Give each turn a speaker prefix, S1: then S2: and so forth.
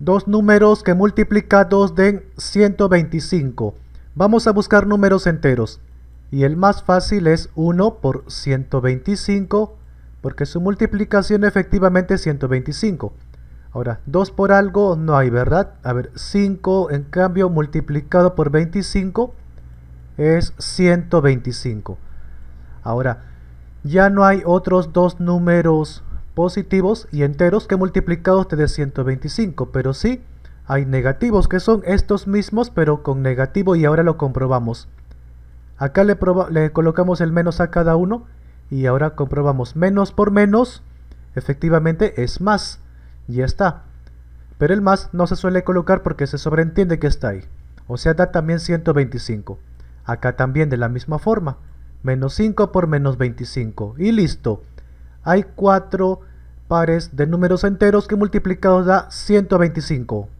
S1: dos números que multiplicados den 125. Vamos a buscar números enteros. Y el más fácil es 1 por 125, porque su multiplicación efectivamente es 125. Ahora, 2 por algo no hay, ¿verdad? A ver, 5 en cambio multiplicado por 25 es 125. Ahora, ya no hay otros dos números positivos y enteros que multiplicados te de 125, pero sí hay negativos que son estos mismos pero con negativo y ahora lo comprobamos. Acá le, le colocamos el menos a cada uno y ahora comprobamos menos por menos, efectivamente es más, ya está. Pero el más no se suele colocar porque se sobreentiende que está ahí, o sea da también 125. Acá también de la misma forma, menos 5 por menos 25 y listo. Hay cuatro pares de números enteros que multiplicados da 125.